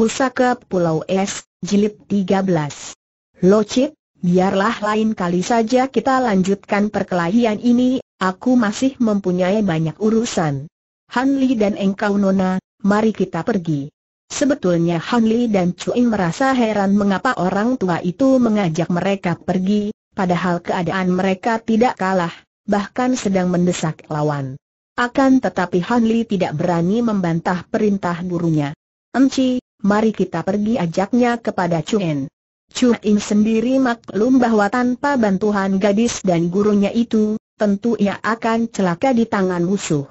Pusaka Pulau Es, Jilid 13. Locit, biarlah lain kali saja kita lanjutkan perkelahian ini, aku masih mempunyai banyak urusan. Hanli dan engkau Nona, mari kita pergi. Sebetulnya Hanli dan Cuing merasa heran mengapa orang tua itu mengajak mereka pergi, padahal keadaan mereka tidak kalah, bahkan sedang mendesak lawan. Akan tetapi Hanli tidak berani membantah perintah gurunya. Enci, mari kita pergi ajaknya kepada Chuen. Chuen sendiri maklum bahwa tanpa bantuan gadis dan gurunya itu, tentu ia akan celaka di tangan musuh.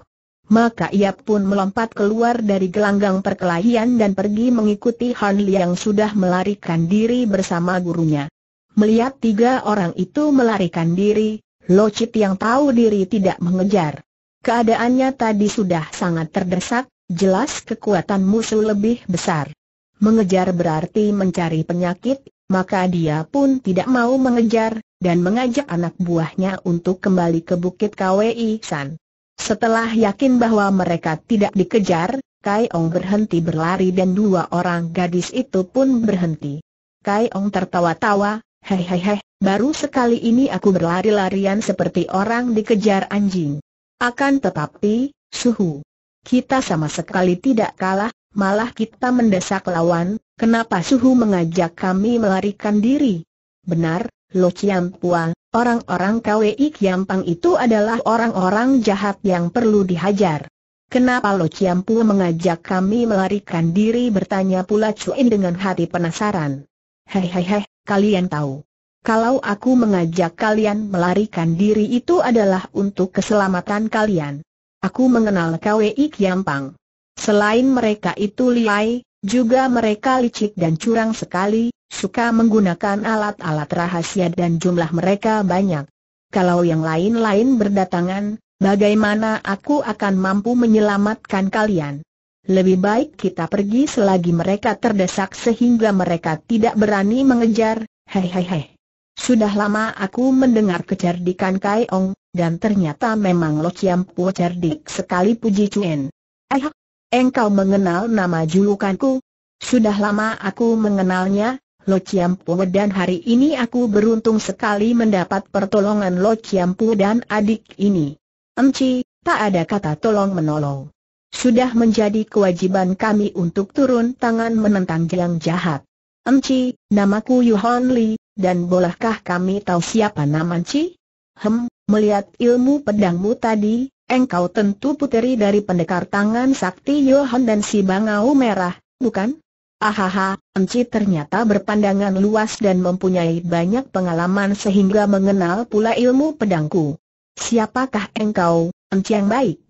Maka ia pun melompat keluar dari gelanggang perkelahian dan pergi mengikuti Han Li yang sudah melarikan diri bersama gurunya. Melihat tiga orang itu melarikan diri, Lo Chit yang tahu diri tidak mengejar. Keadaannya tadi sudah sangat terdesak, jelas kekuatan musuh lebih besar. Mengejar berarti mencari penyakit, maka dia pun tidak mau mengejar, dan mengajak anak buahnya untuk kembali ke Bukit KWI San. Setelah yakin bahwa mereka tidak dikejar, Kai Ong berhenti berlari dan dua orang gadis itu pun berhenti. Kai Ong tertawa-tawa, hei hei hei, baru sekali ini aku berlari-larian seperti orang dikejar anjing. Akan tetapi, suhu. Kita sama sekali tidak kalah, malah kita mendesak lawan, kenapa suhu mengajak kami melarikan diri? Benar, Lo Chiam Pua, orang-orang KWI Kiampang itu adalah orang-orang jahat yang perlu dihajar. Kenapa Lo Chiam Pua mengajak kami melarikan diri bertanya pula Cuin dengan hati penasaran. Hei hei hei, kalian tahu. Kalau aku mengajak kalian melarikan diri itu adalah untuk keselamatan kalian. Aku mengenal KWI Kiampang. Selain mereka itu liai, juga mereka licik dan curang sekali, suka menggunakan alat-alat rahasia dan jumlah mereka banyak. Kalau yang lain-lain berdatangan, bagaimana aku akan mampu menyelamatkan kalian? Lebih baik kita pergi selagi mereka terdesak sehingga mereka tidak berani mengejar, hehehe. Sudah lama aku mendengar kecerdikan Kai Ong, dan ternyata memang Lo Chiam Pu cerdik sekali puji Cuen. Eh, Engkau mengenal nama julukanku? Sudah lama aku mengenalnya, Lo Pu dan hari ini aku beruntung sekali mendapat pertolongan Lo Pu dan adik ini. Enci, tak ada kata tolong menolong. Sudah menjadi kewajiban kami untuk turun tangan menentang yang jahat. Enci, namaku Yuhon Li, dan bolehkah kami tahu siapa nama Enci? Hem, melihat ilmu pedangmu tadi, Engkau tentu puteri dari pendekar tangan sakti Yohan dan si Bangau Merah, bukan? Ahaha, Enci ternyata berpandangan luas dan mempunyai banyak pengalaman sehingga mengenal pula ilmu pedangku. Siapakah engkau, Enci yang baik?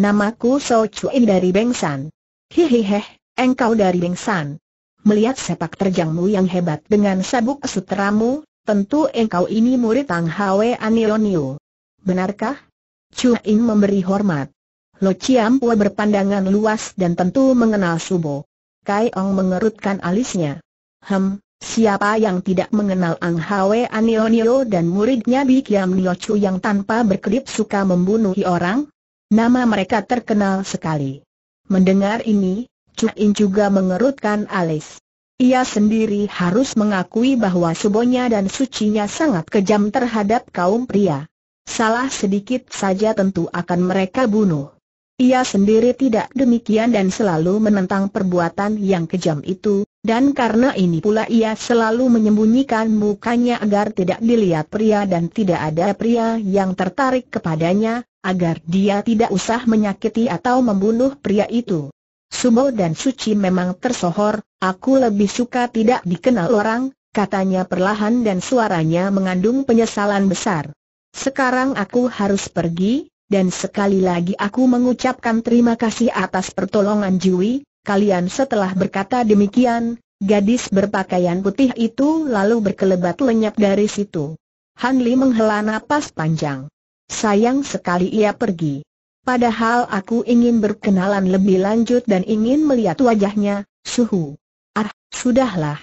Namaku So Chuin dari Bengsan. Hihiheh, engkau dari Bengsan. Melihat sepak terjangmu yang hebat dengan sabuk sutramu, tentu engkau ini murid Tang Hwe Anilonio. Benarkah? Chu In memberi hormat. Lo Chiam Pua berpandangan luas dan tentu mengenal Subo. Kai Ong mengerutkan alisnya. Hem, Siapa yang tidak mengenal Ang Hwe Nio dan muridnya Bi Kiam Nio Chu yang tanpa berkedip suka membunuh orang? Nama mereka terkenal sekali. Mendengar ini, Chu In juga mengerutkan alis. Ia sendiri harus mengakui bahwa subonya dan sucinya sangat kejam terhadap kaum pria. Salah sedikit saja tentu akan mereka bunuh. Ia sendiri tidak demikian dan selalu menentang perbuatan yang kejam itu, dan karena ini pula ia selalu menyembunyikan mukanya agar tidak dilihat pria dan tidak ada pria yang tertarik kepadanya, agar dia tidak usah menyakiti atau membunuh pria itu. Sumo dan Suci memang tersohor, aku lebih suka tidak dikenal orang, katanya perlahan dan suaranya mengandung penyesalan besar. Sekarang aku harus pergi, dan sekali lagi aku mengucapkan terima kasih atas pertolongan Jui, kalian setelah berkata demikian, gadis berpakaian putih itu lalu berkelebat lenyap dari situ. Han Li menghela napas panjang. Sayang sekali ia pergi. Padahal aku ingin berkenalan lebih lanjut dan ingin melihat wajahnya, suhu. Ah, sudahlah.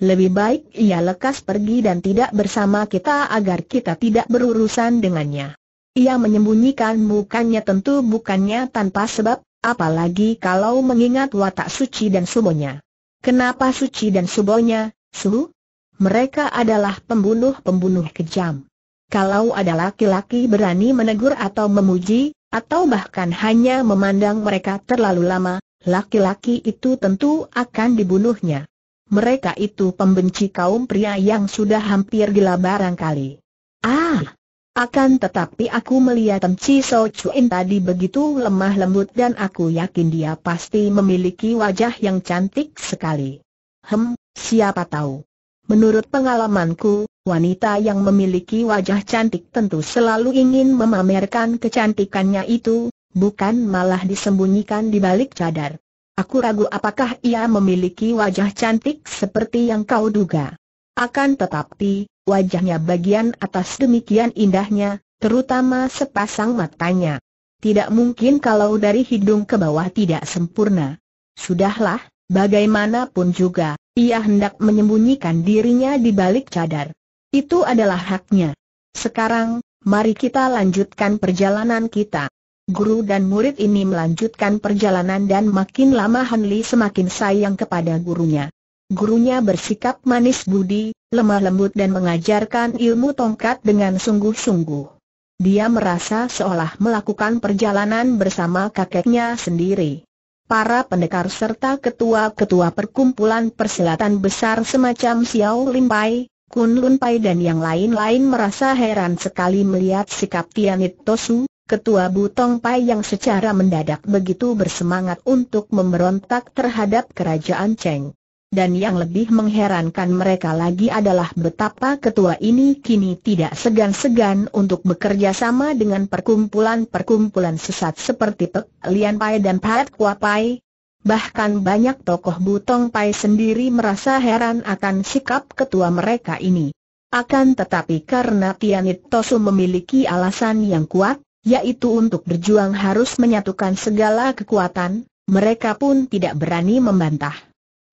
Lebih baik ia lekas pergi dan tidak bersama kita agar kita tidak berurusan dengannya. Ia menyembunyikan mukanya tentu bukannya tanpa sebab, apalagi kalau mengingat watak suci dan subonya. Kenapa suci dan subonya, Su? Mereka adalah pembunuh-pembunuh kejam. Kalau ada laki-laki berani menegur atau memuji, atau bahkan hanya memandang mereka terlalu lama, laki-laki itu tentu akan dibunuhnya mereka itu pembenci kaum pria yang sudah hampir gila barangkali. Ah! Akan tetapi aku melihat Enci So Chuin tadi begitu lemah lembut dan aku yakin dia pasti memiliki wajah yang cantik sekali. Hem, siapa tahu. Menurut pengalamanku, wanita yang memiliki wajah cantik tentu selalu ingin memamerkan kecantikannya itu, bukan malah disembunyikan di balik cadar. Aku ragu apakah ia memiliki wajah cantik seperti yang kau duga. Akan tetapi, wajahnya bagian atas demikian indahnya, terutama sepasang matanya. Tidak mungkin kalau dari hidung ke bawah tidak sempurna. Sudahlah, bagaimanapun juga, ia hendak menyembunyikan dirinya di balik cadar. Itu adalah haknya. Sekarang, mari kita lanjutkan perjalanan kita. Guru dan murid ini melanjutkan perjalanan dan makin lama Hanli semakin sayang kepada gurunya. Gurunya bersikap manis budi, lemah lembut dan mengajarkan ilmu tongkat dengan sungguh-sungguh. Dia merasa seolah melakukan perjalanan bersama kakeknya sendiri. Para pendekar serta ketua-ketua perkumpulan perselatan besar semacam Xiao Limpai, Kun Lunpai dan yang lain-lain merasa heran sekali melihat sikap Tianit Tosu, Ketua Butong Pai yang secara mendadak begitu bersemangat untuk memberontak terhadap kerajaan Cheng. Dan yang lebih mengherankan mereka lagi adalah betapa ketua ini kini tidak segan-segan untuk bekerja sama dengan perkumpulan-perkumpulan sesat seperti Pek Lian Pai dan Pat Kua Pai. Bahkan banyak tokoh Butong Pai sendiri merasa heran akan sikap ketua mereka ini. Akan tetapi karena Tianit Tosu memiliki alasan yang kuat, yaitu untuk berjuang harus menyatukan segala kekuatan, mereka pun tidak berani membantah.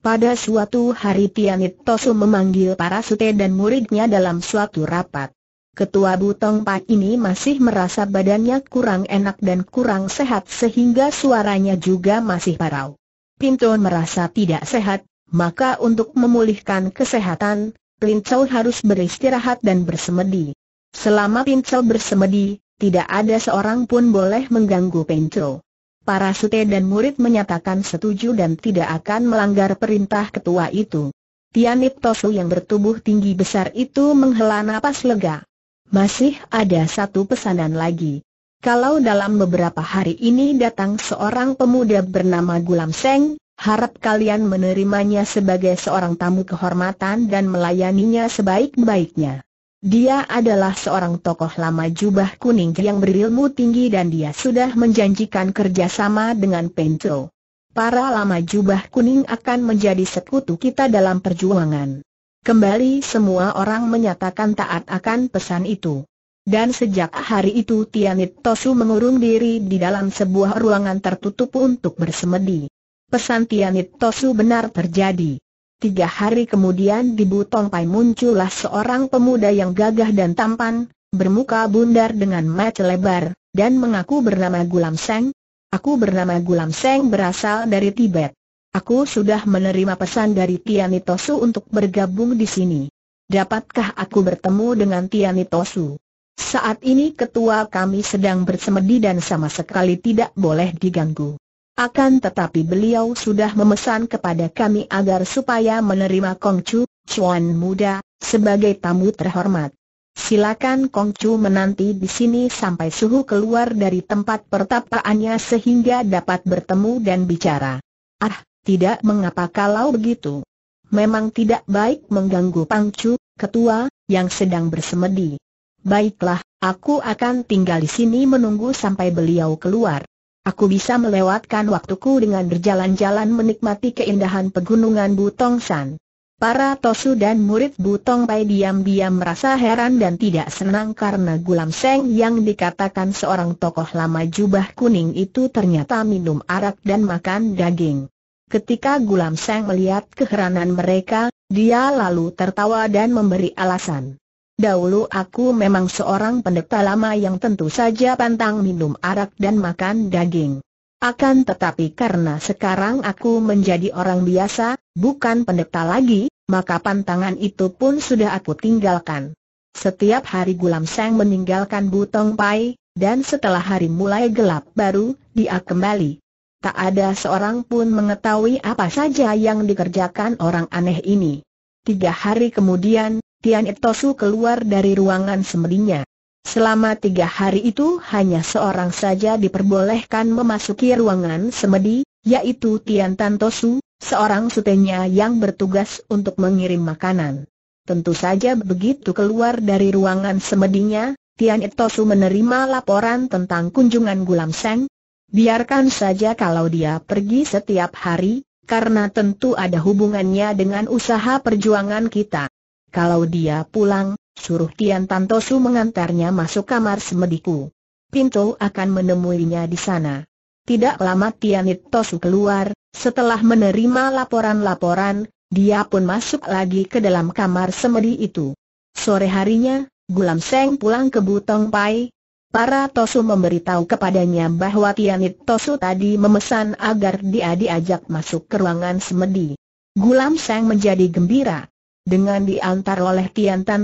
Pada suatu hari Tianit Tosu memanggil para sute dan muridnya dalam suatu rapat. Ketua Butong Pak ini masih merasa badannya kurang enak dan kurang sehat sehingga suaranya juga masih parau. Pinton merasa tidak sehat, maka untuk memulihkan kesehatan, Pincau harus beristirahat dan bersemedi. Selama Pincau bersemedi, tidak ada seorang pun boleh mengganggu Pencro. Para sute dan murid menyatakan setuju dan tidak akan melanggar perintah ketua itu. Tianit Tosu yang bertubuh tinggi besar itu menghela napas lega. Masih ada satu pesanan lagi. Kalau dalam beberapa hari ini datang seorang pemuda bernama Gulam Seng, harap kalian menerimanya sebagai seorang tamu kehormatan dan melayaninya sebaik-baiknya. Dia adalah seorang tokoh lama jubah kuning yang berilmu tinggi dan dia sudah menjanjikan kerjasama dengan Pento. Para lama jubah kuning akan menjadi sekutu kita dalam perjuangan. Kembali semua orang menyatakan taat akan pesan itu. Dan sejak hari itu Tianit Tosu mengurung diri di dalam sebuah ruangan tertutup untuk bersemedi. Pesan Tianit Tosu benar terjadi. Tiga hari kemudian di Butong Pai muncullah seorang pemuda yang gagah dan tampan, bermuka bundar dengan mata lebar, dan mengaku bernama Gulam Seng. Aku bernama Gulam Seng berasal dari Tibet. Aku sudah menerima pesan dari Tianitosu untuk bergabung di sini. Dapatkah aku bertemu dengan Tianitosu? Saat ini ketua kami sedang bersemedi dan sama sekali tidak boleh diganggu. Akan tetapi beliau sudah memesan kepada kami agar supaya menerima Kong Chu, Chuan muda, sebagai tamu terhormat. Silakan Kong Chu menanti di sini sampai suhu keluar dari tempat pertapaannya sehingga dapat bertemu dan bicara. Ah, tidak mengapa kalau begitu. Memang tidak baik mengganggu Pang Chu, ketua, yang sedang bersemedi. Baiklah, aku akan tinggal di sini menunggu sampai beliau keluar. Aku bisa melewatkan waktuku dengan berjalan-jalan menikmati keindahan pegunungan Butongsan. Para Tosu dan murid Butong Pai diam-diam merasa heran dan tidak senang karena Gulam Seng yang dikatakan seorang tokoh lama jubah kuning itu ternyata minum arak dan makan daging. Ketika Gulam Seng melihat keheranan mereka, dia lalu tertawa dan memberi alasan. Dahulu aku memang seorang pendeta lama yang tentu saja pantang minum arak dan makan daging. Akan tetapi karena sekarang aku menjadi orang biasa, bukan pendeta lagi, maka pantangan itu pun sudah aku tinggalkan. Setiap hari Gulam Seng meninggalkan Butong Pai, dan setelah hari mulai gelap baru, dia kembali. Tak ada seorang pun mengetahui apa saja yang dikerjakan orang aneh ini. Tiga hari kemudian, Tian Itosu keluar dari ruangan semedinya. Selama tiga hari itu hanya seorang saja diperbolehkan memasuki ruangan semedi, yaitu Tian Tantosu, seorang sutenya yang bertugas untuk mengirim makanan. Tentu saja begitu keluar dari ruangan semedinya, Tian Itosu menerima laporan tentang kunjungan Gulam Seng. Biarkan saja kalau dia pergi setiap hari, karena tentu ada hubungannya dengan usaha perjuangan kita. Kalau dia pulang, suruh Tian Tantosu mengantarnya masuk kamar semediku. Pinto akan menemuinya di sana. Tidak lama Tian Tosu keluar, setelah menerima laporan-laporan, dia pun masuk lagi ke dalam kamar semedi itu. Sore harinya, Gulam Seng pulang ke Butong Pai, Para Tosu memberitahu kepadanya bahwa Tianit Tosu tadi memesan agar dia diajak masuk ke ruangan semedi. Gulam Seng menjadi gembira. Dengan diantar oleh Tian Tan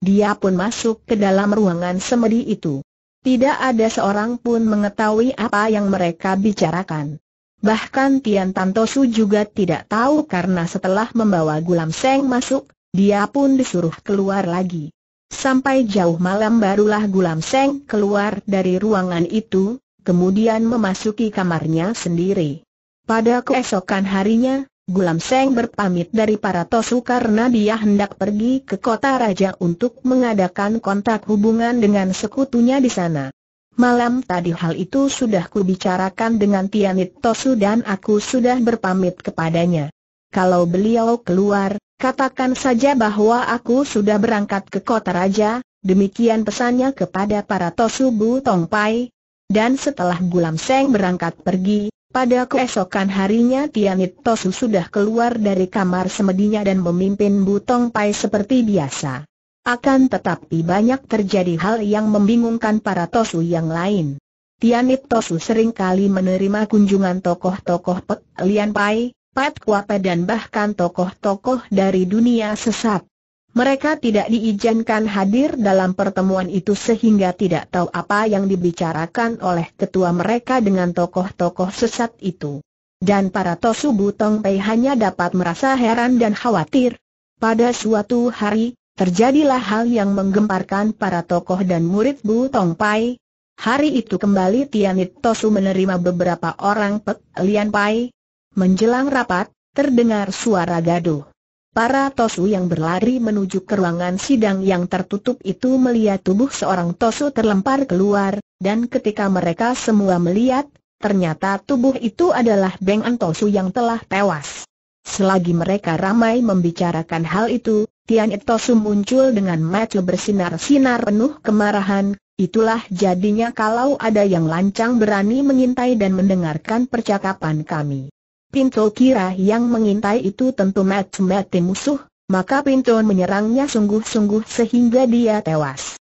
dia pun masuk ke dalam ruangan semedi itu. Tidak ada seorang pun mengetahui apa yang mereka bicarakan. Bahkan Tian Tan juga tidak tahu karena setelah membawa Gulam Seng masuk, dia pun disuruh keluar lagi. Sampai jauh malam barulah Gulam Seng keluar dari ruangan itu, kemudian memasuki kamarnya sendiri. Pada keesokan harinya, Gulam Seng berpamit dari para Tosu karena dia hendak pergi ke kota raja untuk mengadakan kontak hubungan dengan sekutunya di sana. Malam tadi hal itu sudah kubicarakan dengan Tianit Tosu dan aku sudah berpamit kepadanya. Kalau beliau keluar, katakan saja bahwa aku sudah berangkat ke kota raja, demikian pesannya kepada para Tosu Bu Tong Pai. Dan setelah Gulam Seng berangkat pergi, pada keesokan harinya Tianit Tosu sudah keluar dari kamar semedinya dan memimpin Butong Pai seperti biasa. Akan tetapi banyak terjadi hal yang membingungkan para Tosu yang lain. Tianit Tosu seringkali menerima kunjungan tokoh-tokoh Pek Lian Pai, Pat Kuape dan bahkan tokoh-tokoh dari dunia sesat. Mereka tidak diizinkan hadir dalam pertemuan itu sehingga tidak tahu apa yang dibicarakan oleh ketua mereka dengan tokoh-tokoh sesat itu. Dan para Tosu Butong Pei hanya dapat merasa heran dan khawatir. Pada suatu hari, terjadilah hal yang menggemparkan para tokoh dan murid Butong Pai. Hari itu kembali Tianit Tosu menerima beberapa orang Pek Lian Pai. Menjelang rapat, terdengar suara gaduh. Para Tosu yang berlari menuju ke ruangan sidang yang tertutup itu melihat tubuh seorang Tosu terlempar keluar, dan ketika mereka semua melihat, ternyata tubuh itu adalah Beng An Tosu yang telah tewas. Selagi mereka ramai membicarakan hal itu, Tian Tosu muncul dengan mata bersinar-sinar penuh kemarahan, itulah jadinya kalau ada yang lancang berani mengintai dan mendengarkan percakapan kami. Pinto kira yang mengintai itu tentu mati-mati musuh, maka Pinto menyerangnya sungguh-sungguh sehingga dia tewas.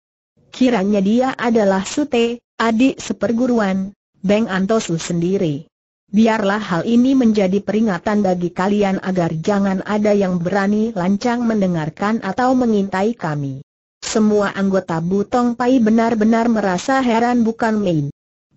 Kiranya dia adalah Sute, adik seperguruan, Beng Antosu sendiri. Biarlah hal ini menjadi peringatan bagi kalian agar jangan ada yang berani lancang mendengarkan atau mengintai kami. Semua anggota Butong Pai benar-benar merasa heran bukan main.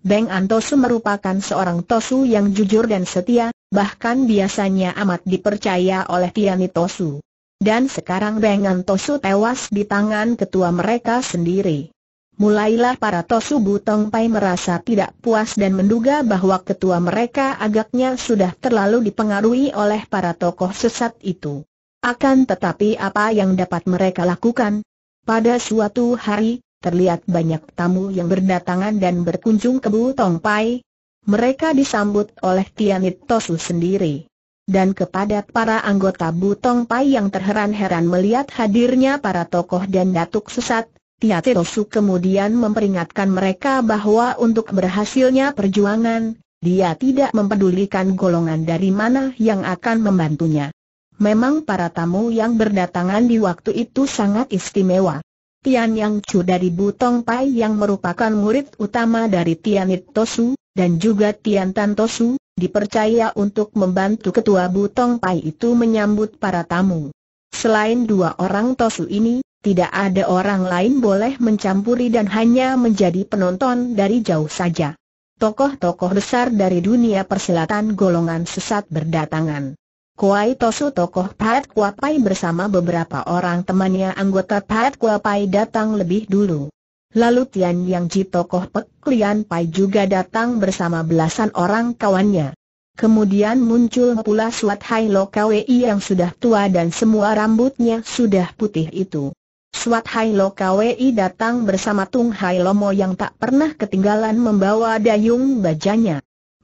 Beng Antosu merupakan seorang Tosu yang jujur dan setia, bahkan biasanya amat dipercaya oleh Tiani Tosu. Dan sekarang Bengan Tosu tewas di tangan ketua mereka sendiri. Mulailah para Tosu Butong Pai merasa tidak puas dan menduga bahwa ketua mereka agaknya sudah terlalu dipengaruhi oleh para tokoh sesat itu. Akan tetapi apa yang dapat mereka lakukan? Pada suatu hari, terlihat banyak tamu yang berdatangan dan berkunjung ke Butong Pai, mereka disambut oleh Tianit Tosu sendiri. Dan kepada para anggota Butong Pai yang terheran-heran melihat hadirnya para tokoh dan datuk sesat, Tianit Tosu kemudian memperingatkan mereka bahwa untuk berhasilnya perjuangan, dia tidak mempedulikan golongan dari mana yang akan membantunya. Memang para tamu yang berdatangan di waktu itu sangat istimewa. Tian Yang Chu dari Butong Pai yang merupakan murid utama dari Tian It Tosu, dan juga Tian Tan Tosu, dipercaya untuk membantu ketua Butong Pai itu menyambut para tamu. Selain dua orang Tosu ini, tidak ada orang lain boleh mencampuri dan hanya menjadi penonton dari jauh saja. Tokoh-tokoh besar dari dunia persilatan golongan sesat berdatangan. Kuai Tosu tokoh Pat Kuapai bersama beberapa orang temannya anggota Pat Kuapai datang lebih dulu. Lalu Tian Yang Ji tokoh Pek Lian Pai juga datang bersama belasan orang kawannya. Kemudian muncul pula Suat Hai Lo Kwei yang sudah tua dan semua rambutnya sudah putih itu. Suat Hai Lo Kwei datang bersama Tung Hai Lomo yang tak pernah ketinggalan membawa dayung bajanya.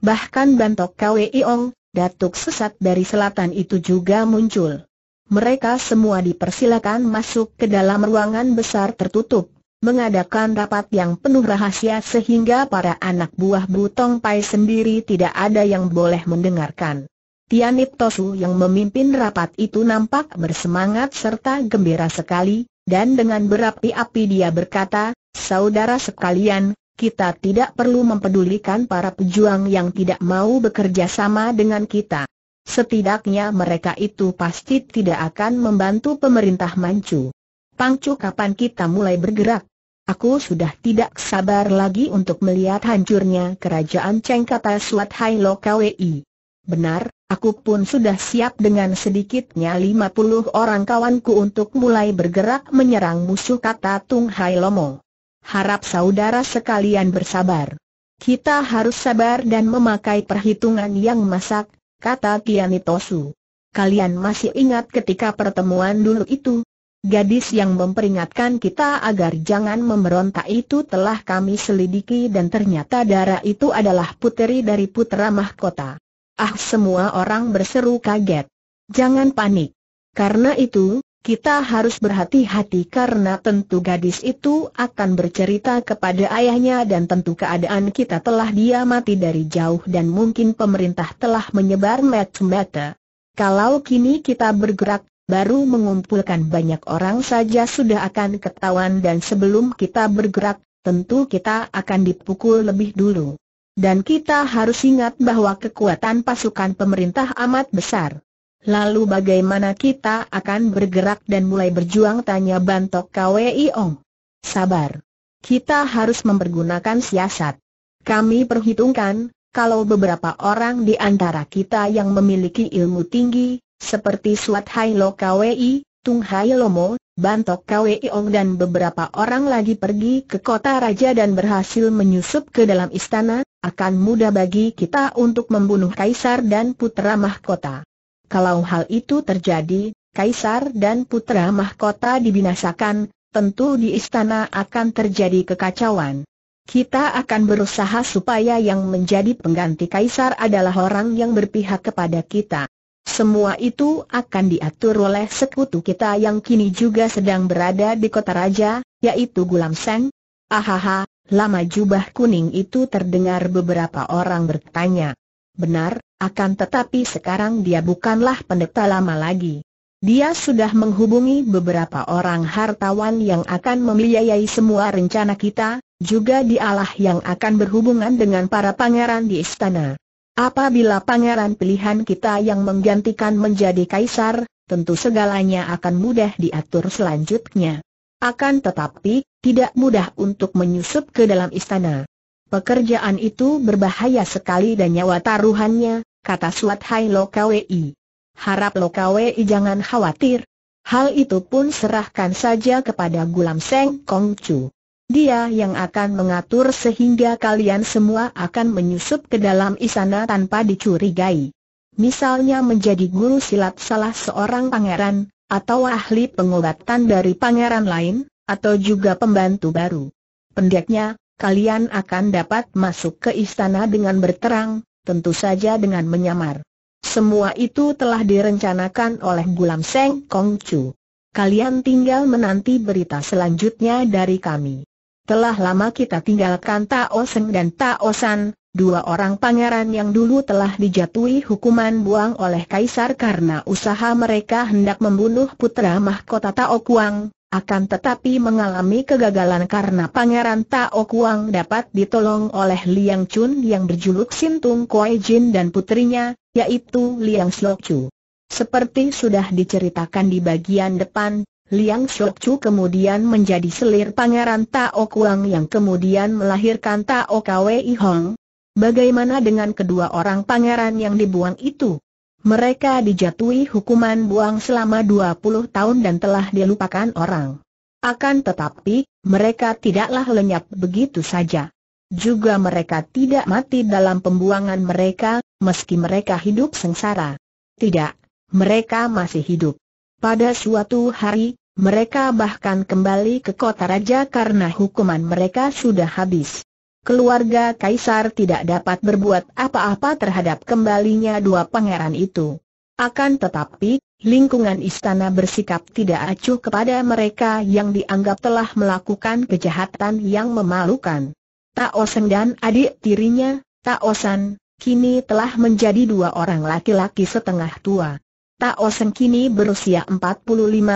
Bahkan Bantok Kwei Ong, datuk sesat dari selatan itu juga muncul. Mereka semua dipersilakan masuk ke dalam ruangan besar tertutup, mengadakan rapat yang penuh rahasia sehingga para anak buah Butong Pai sendiri tidak ada yang boleh mendengarkan. Tianip Tosu yang memimpin rapat itu nampak bersemangat serta gembira sekali, dan dengan berapi-api dia berkata, Saudara sekalian, kita tidak perlu mempedulikan para pejuang yang tidak mau bekerja sama dengan kita. Setidaknya mereka itu pasti tidak akan membantu pemerintah Manchu. Pangcu kapan kita mulai bergerak? Aku sudah tidak sabar lagi untuk melihat hancurnya kerajaan Cheng kata Suat Hai Lo KWI. Benar, aku pun sudah siap dengan sedikitnya 50 orang kawanku untuk mulai bergerak menyerang musuh kata Tung Hai Lomo harap saudara sekalian bersabar. Kita harus sabar dan memakai perhitungan yang masak, kata Kianitosu. Kalian masih ingat ketika pertemuan dulu itu? Gadis yang memperingatkan kita agar jangan memberontak itu telah kami selidiki dan ternyata darah itu adalah puteri dari putra mahkota. Ah semua orang berseru kaget. Jangan panik. Karena itu, kita harus berhati-hati karena tentu gadis itu akan bercerita kepada ayahnya dan tentu keadaan kita telah diamati dari jauh dan mungkin pemerintah telah menyebar mata-mata. Kalau kini kita bergerak, baru mengumpulkan banyak orang saja sudah akan ketahuan dan sebelum kita bergerak, tentu kita akan dipukul lebih dulu. Dan kita harus ingat bahwa kekuatan pasukan pemerintah amat besar. Lalu bagaimana kita akan bergerak dan mulai berjuang tanya Bantok KWI Ong. Sabar. Kita harus mempergunakan siasat. Kami perhitungkan, kalau beberapa orang di antara kita yang memiliki ilmu tinggi, seperti Suat Hai Lo KWI, Tung Hai Lomo, Bantok Kwei Ong dan beberapa orang lagi pergi ke kota raja dan berhasil menyusup ke dalam istana, akan mudah bagi kita untuk membunuh kaisar dan putra mahkota. Kalau hal itu terjadi, Kaisar dan Putra Mahkota dibinasakan, tentu di istana akan terjadi kekacauan. Kita akan berusaha supaya yang menjadi pengganti Kaisar adalah orang yang berpihak kepada kita. Semua itu akan diatur oleh sekutu kita yang kini juga sedang berada di kota raja, yaitu Gulam Seng. Ahaha, lama jubah kuning itu terdengar beberapa orang bertanya. Benar, akan tetapi sekarang dia bukanlah pendeta lama lagi. Dia sudah menghubungi beberapa orang hartawan yang akan membiayai semua rencana kita, juga dialah yang akan berhubungan dengan para pangeran di istana. Apabila pangeran pilihan kita yang menggantikan menjadi kaisar, tentu segalanya akan mudah diatur selanjutnya. Akan tetapi, tidak mudah untuk menyusup ke dalam istana. Pekerjaan itu berbahaya sekali dan nyawa taruhannya, kata Suat Hai Lokawei. Harap Lokawi jangan khawatir. Hal itu pun serahkan saja kepada Gulam Seng Kong Chu. Dia yang akan mengatur sehingga kalian semua akan menyusup ke dalam istana tanpa dicurigai. Misalnya menjadi guru silat salah seorang pangeran, atau ahli pengobatan dari pangeran lain, atau juga pembantu baru. Pendeknya, kalian akan dapat masuk ke istana dengan berterang, tentu saja dengan menyamar. Semua itu telah direncanakan oleh Gulam Seng Kong Chu. Kalian tinggal menanti berita selanjutnya dari kami. Telah lama kita tinggalkan Tao Seng dan Tao San, dua orang pangeran yang dulu telah dijatuhi hukuman buang oleh kaisar karena usaha mereka hendak membunuh putra mahkota Tao Kuang, akan tetapi mengalami kegagalan karena Pangeran Tao Kuang dapat ditolong oleh Liang Chun yang berjuluk Sintung Kuai Jin dan putrinya, yaitu Liang Shok Chu. Seperti sudah diceritakan di bagian depan, Liang Shok Chu kemudian menjadi selir Pangeran Tao Kuang yang kemudian melahirkan Tao Kwei Hong. Bagaimana dengan kedua orang pangeran yang dibuang itu? Mereka dijatuhi hukuman buang selama 20 tahun dan telah dilupakan orang. Akan tetapi, mereka tidaklah lenyap begitu saja. Juga mereka tidak mati dalam pembuangan mereka, meski mereka hidup sengsara. Tidak, mereka masih hidup. Pada suatu hari, mereka bahkan kembali ke kota raja karena hukuman mereka sudah habis keluarga Kaisar tidak dapat berbuat apa-apa terhadap kembalinya dua pangeran itu. Akan tetapi, lingkungan istana bersikap tidak acuh kepada mereka yang dianggap telah melakukan kejahatan yang memalukan. Taoseng dan adik tirinya, Taosan, kini telah menjadi dua orang laki-laki setengah tua. Taoseng kini berusia 45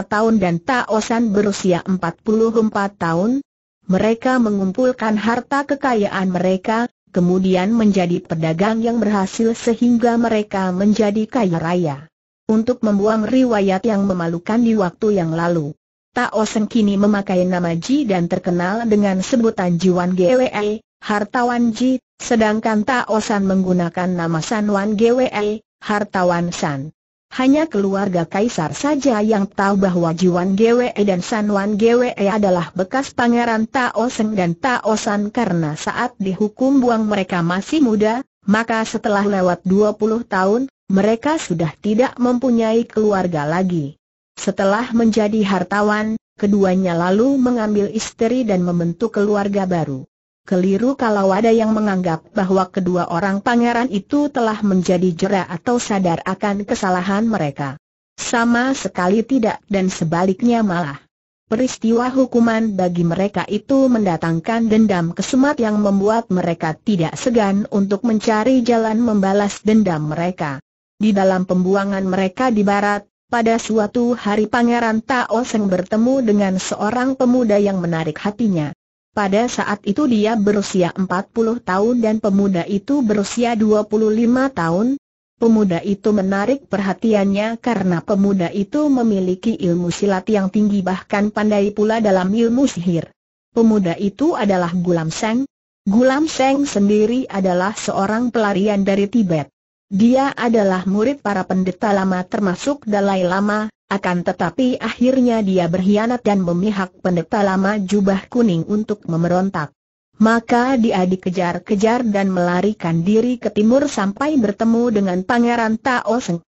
tahun dan Taosan berusia 44 tahun, mereka mengumpulkan harta kekayaan mereka, kemudian menjadi pedagang yang berhasil sehingga mereka menjadi kaya raya. Untuk membuang riwayat yang memalukan di waktu yang lalu. Tao Seng kini memakai nama Ji dan terkenal dengan sebutan Jiwan Gwe, Hartawan Ji, sedangkan Tao San menggunakan nama Sanwan Gwe, Hartawan San. Hanya keluarga kaisar saja yang tahu bahwa Juan Gwe dan San Sanwan Gwe adalah bekas pangeran Tao Seng dan Tao San karena saat dihukum buang mereka masih muda, maka setelah lewat 20 tahun, mereka sudah tidak mempunyai keluarga lagi. Setelah menjadi hartawan, keduanya lalu mengambil istri dan membentuk keluarga baru. Keliru kalau ada yang menganggap bahwa kedua orang pangeran itu telah menjadi jera atau sadar akan kesalahan mereka. Sama sekali tidak dan sebaliknya malah. Peristiwa hukuman bagi mereka itu mendatangkan dendam kesumat yang membuat mereka tidak segan untuk mencari jalan membalas dendam mereka. Di dalam pembuangan mereka di barat, pada suatu hari Pangeran Tao Seng bertemu dengan seorang pemuda yang menarik hatinya. Pada saat itu dia berusia 40 tahun dan pemuda itu berusia 25 tahun. Pemuda itu menarik perhatiannya karena pemuda itu memiliki ilmu silat yang tinggi bahkan pandai pula dalam ilmu sihir. Pemuda itu adalah Gulam Seng. Gulam Seng sendiri adalah seorang pelarian dari Tibet. Dia adalah murid para pendeta lama termasuk Dalai Lama, akan tetapi akhirnya dia berkhianat dan memihak pendeta lama jubah kuning untuk memberontak. Maka dia dikejar-kejar dan melarikan diri ke timur sampai bertemu dengan Pangeran Tao Seng.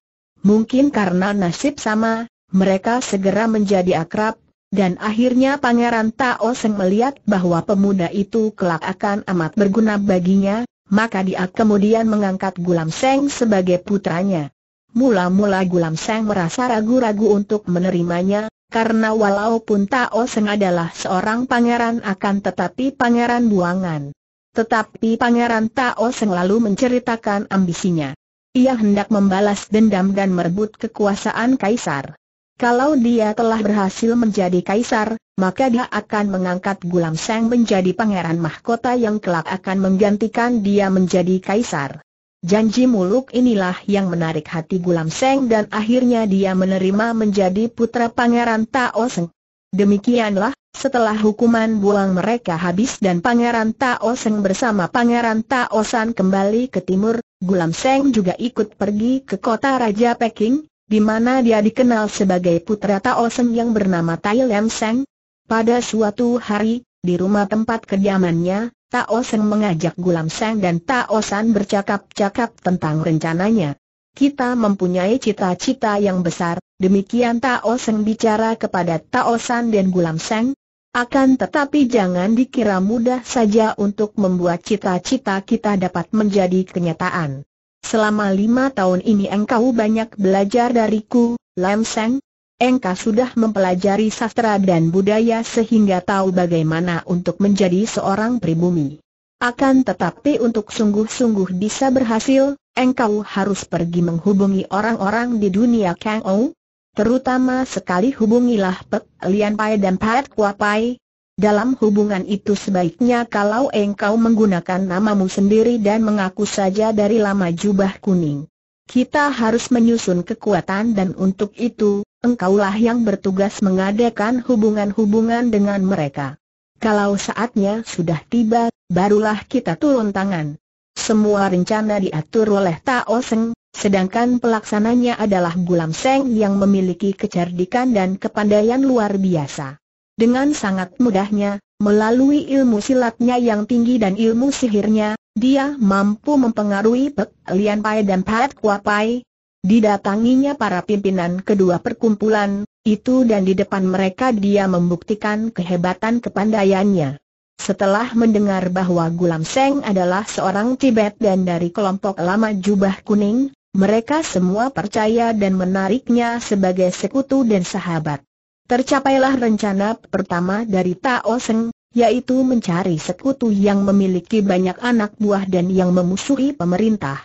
Mungkin karena nasib sama, mereka segera menjadi akrab, dan akhirnya Pangeran Tao Seng melihat bahwa pemuda itu kelak akan amat berguna baginya, maka dia kemudian mengangkat Gulam Seng sebagai putranya. Mula-mula Gulam Seng merasa ragu-ragu untuk menerimanya, karena walaupun Tao Seng adalah seorang pangeran akan tetapi pangeran buangan. Tetapi pangeran Tao Seng lalu menceritakan ambisinya. Ia hendak membalas dendam dan merebut kekuasaan kaisar. Kalau dia telah berhasil menjadi kaisar, maka dia akan mengangkat Gulam Seng menjadi pangeran mahkota yang kelak akan menggantikan dia menjadi kaisar. Janji muluk inilah yang menarik hati Gulam Seng dan akhirnya dia menerima menjadi putra Pangeran Tao Seng. Demikianlah, setelah hukuman buang mereka habis dan Pangeran Tao Seng bersama Pangeran Tao San kembali ke timur, Gulam Seng juga ikut pergi ke kota Raja Peking, di mana dia dikenal sebagai putra Tao Seng yang bernama Tai Lem Seng. Pada suatu hari, di rumah tempat kediamannya, Tao Seng mengajak Gulam Seng dan Tao San bercakap-cakap tentang rencananya. Kita mempunyai cita-cita yang besar, demikian Tao Seng bicara kepada Tao San dan Gulam Seng. Akan tetapi jangan dikira mudah saja untuk membuat cita-cita kita dapat menjadi kenyataan. Selama lima tahun ini engkau banyak belajar dariku, Lam Seng, engkau sudah mempelajari sastra dan budaya sehingga tahu bagaimana untuk menjadi seorang pribumi. Akan tetapi untuk sungguh-sungguh bisa berhasil, engkau harus pergi menghubungi orang-orang di dunia Kang Ou. Terutama sekali hubungilah Pek Lian Pai dan Pat Kua Pai. Dalam hubungan itu sebaiknya kalau engkau menggunakan namamu sendiri dan mengaku saja dari lama jubah kuning. Kita harus menyusun kekuatan dan untuk itu, engkaulah yang bertugas mengadakan hubungan-hubungan dengan mereka. Kalau saatnya sudah tiba, barulah kita turun tangan. Semua rencana diatur oleh Tao Seng, sedangkan pelaksananya adalah Gulam Seng yang memiliki kecerdikan dan kepandaian luar biasa. Dengan sangat mudahnya, melalui ilmu silatnya yang tinggi dan ilmu sihirnya, dia mampu mempengaruhi Pek Lian Pai dan Pat Kua Pai, Didatanginya para pimpinan kedua perkumpulan, itu dan di depan mereka dia membuktikan kehebatan kepandaiannya. Setelah mendengar bahwa Gulam Seng adalah seorang Tibet dan dari kelompok lama jubah kuning, mereka semua percaya dan menariknya sebagai sekutu dan sahabat. Tercapailah rencana pertama dari Tao Seng, yaitu mencari sekutu yang memiliki banyak anak buah dan yang memusuhi pemerintah.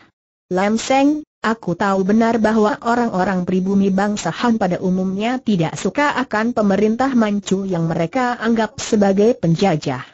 Lam Seng, Aku tahu benar bahwa orang-orang pribumi bangsa Han pada umumnya tidak suka akan pemerintah Manchu yang mereka anggap sebagai penjajah.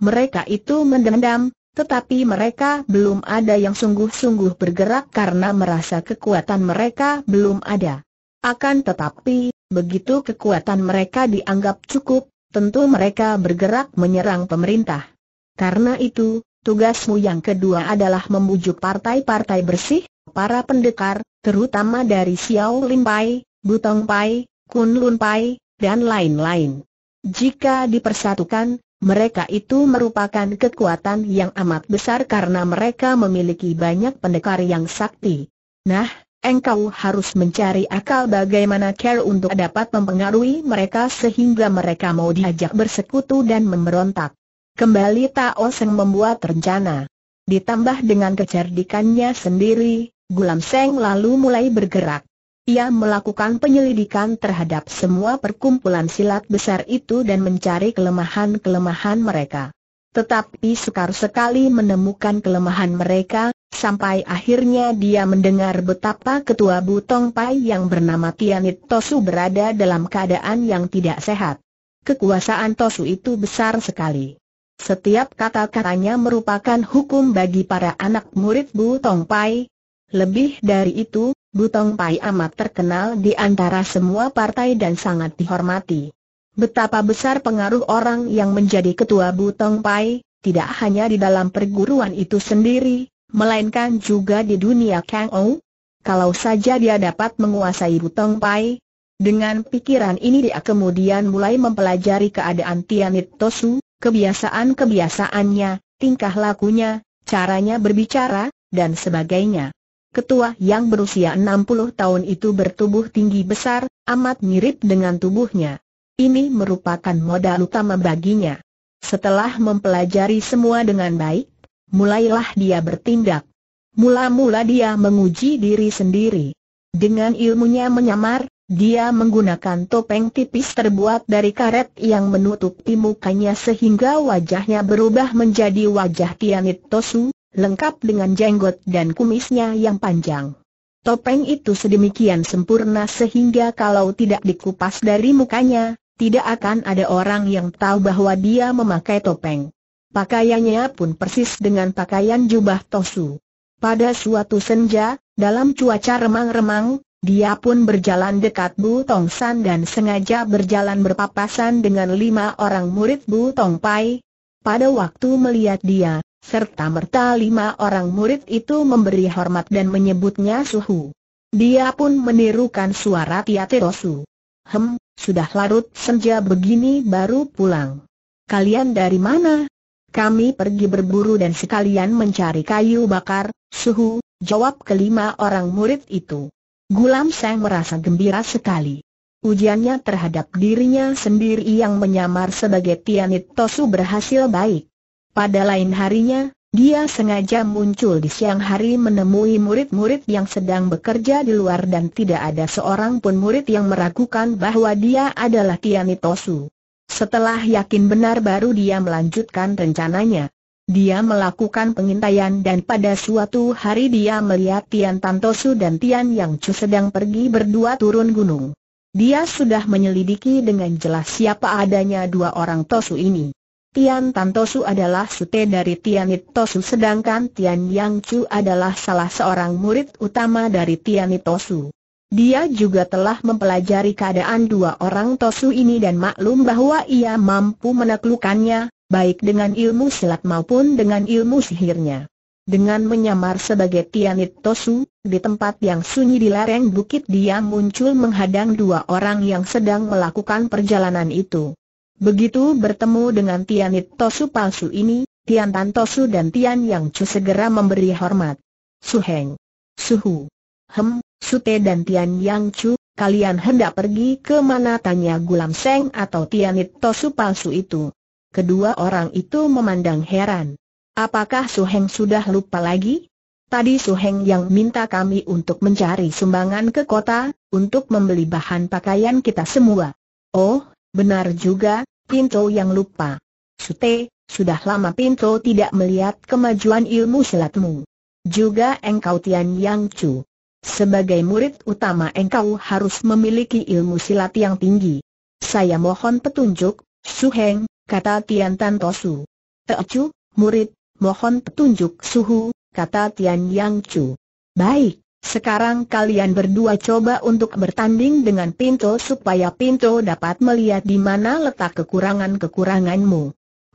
Mereka itu mendendam, tetapi mereka belum ada yang sungguh-sungguh bergerak karena merasa kekuatan mereka belum ada. Akan tetapi, begitu kekuatan mereka dianggap cukup, tentu mereka bergerak menyerang pemerintah. Karena itu, tugasmu yang kedua adalah membujuk partai-partai bersih, para pendekar, terutama dari Xiao Lim Pai, Butong Pai, Kun Lun Pai, dan lain-lain. Jika dipersatukan, mereka itu merupakan kekuatan yang amat besar karena mereka memiliki banyak pendekar yang sakti. Nah, engkau harus mencari akal bagaimana care untuk dapat mempengaruhi mereka sehingga mereka mau diajak bersekutu dan memberontak. Kembali Tao Seng membuat rencana. Ditambah dengan kecerdikannya sendiri, Gulam Seng lalu mulai bergerak. Ia melakukan penyelidikan terhadap semua perkumpulan silat besar itu dan mencari kelemahan-kelemahan mereka. Tetapi sukar sekali menemukan kelemahan mereka, sampai akhirnya dia mendengar betapa ketua Butong Pai yang bernama Tianit Tosu berada dalam keadaan yang tidak sehat. Kekuasaan Tosu itu besar sekali. Setiap kata-katanya merupakan hukum bagi para anak murid Butong Pai, lebih dari itu, Butong Pai amat terkenal di antara semua partai dan sangat dihormati. Betapa besar pengaruh orang yang menjadi ketua Butong Pai, tidak hanya di dalam perguruan itu sendiri, melainkan juga di dunia Kang Ou. Kalau saja dia dapat menguasai Butong Pai, dengan pikiran ini dia kemudian mulai mempelajari keadaan Tianit Tosu, kebiasaan-kebiasaannya, tingkah lakunya, caranya berbicara, dan sebagainya. Ketua yang berusia 60 tahun itu bertubuh tinggi besar, amat mirip dengan tubuhnya. Ini merupakan modal utama baginya. Setelah mempelajari semua dengan baik, mulailah dia bertindak. Mula-mula dia menguji diri sendiri. Dengan ilmunya menyamar, dia menggunakan topeng tipis terbuat dari karet yang menutupi mukanya sehingga wajahnya berubah menjadi wajah Tianit Tosu, lengkap dengan jenggot dan kumisnya yang panjang. Topeng itu sedemikian sempurna sehingga kalau tidak dikupas dari mukanya, tidak akan ada orang yang tahu bahwa dia memakai topeng. Pakaiannya pun persis dengan pakaian jubah Tosu. Pada suatu senja, dalam cuaca remang-remang, dia pun berjalan dekat Bu Tong San dan sengaja berjalan berpapasan dengan lima orang murid Bu Tong Pai, pada waktu melihat dia, serta merta lima orang murid itu memberi hormat dan menyebutnya suhu. Dia pun menirukan suara Tiaterosu. Hem, sudah larut senja begini baru pulang. Kalian dari mana? Kami pergi berburu dan sekalian mencari kayu bakar, suhu, jawab kelima orang murid itu. Gulam Seng merasa gembira sekali. Ujiannya terhadap dirinya sendiri yang menyamar sebagai Tianit Tosu berhasil baik. Pada lain harinya, dia sengaja muncul di siang hari menemui murid-murid yang sedang bekerja di luar dan tidak ada seorang pun murid yang meragukan bahwa dia adalah Tianit Tosu. Setelah yakin benar baru dia melanjutkan rencananya. Dia melakukan pengintaian dan pada suatu hari dia melihat Tian Tantosu dan Tian Yang Chu sedang pergi berdua turun gunung. Dia sudah menyelidiki dengan jelas siapa adanya dua orang Tosu ini. Tian Tan Tosu adalah sute dari Tianit Tosu sedangkan Tian Yang Chu adalah salah seorang murid utama dari Tianit Tosu. Dia juga telah mempelajari keadaan dua orang Tosu ini dan maklum bahwa ia mampu menaklukkannya, baik dengan ilmu silat maupun dengan ilmu sihirnya. Dengan menyamar sebagai Tianit Tosu, di tempat yang sunyi di lereng bukit dia muncul menghadang dua orang yang sedang melakukan perjalanan itu. Begitu bertemu dengan Tianit Tosu palsu ini, Tian Tan Tosu dan Tian Yang Chu segera memberi hormat. Suheng, Suhu, Hem, Te dan Tian Yang Chu, kalian hendak pergi ke mana tanya Gulam Seng atau Tianit Tosu palsu itu. Kedua orang itu memandang heran. Apakah Suheng sudah lupa lagi? Tadi Suheng yang minta kami untuk mencari sumbangan ke kota, untuk membeli bahan pakaian kita semua. Oh, benar juga, Pinto yang lupa. Sute, sudah lama Pinto tidak melihat kemajuan ilmu silatmu. Juga engkau Tian Yang Chu. Sebagai murid utama engkau harus memiliki ilmu silat yang tinggi. Saya mohon petunjuk, Suheng, kata Tian Tan Tosu. Teocu, murid, mohon petunjuk suhu, kata Tian Yang Chu. Baik, sekarang kalian berdua coba untuk bertanding dengan Pinto supaya Pinto dapat melihat di mana letak kekurangan-kekuranganmu.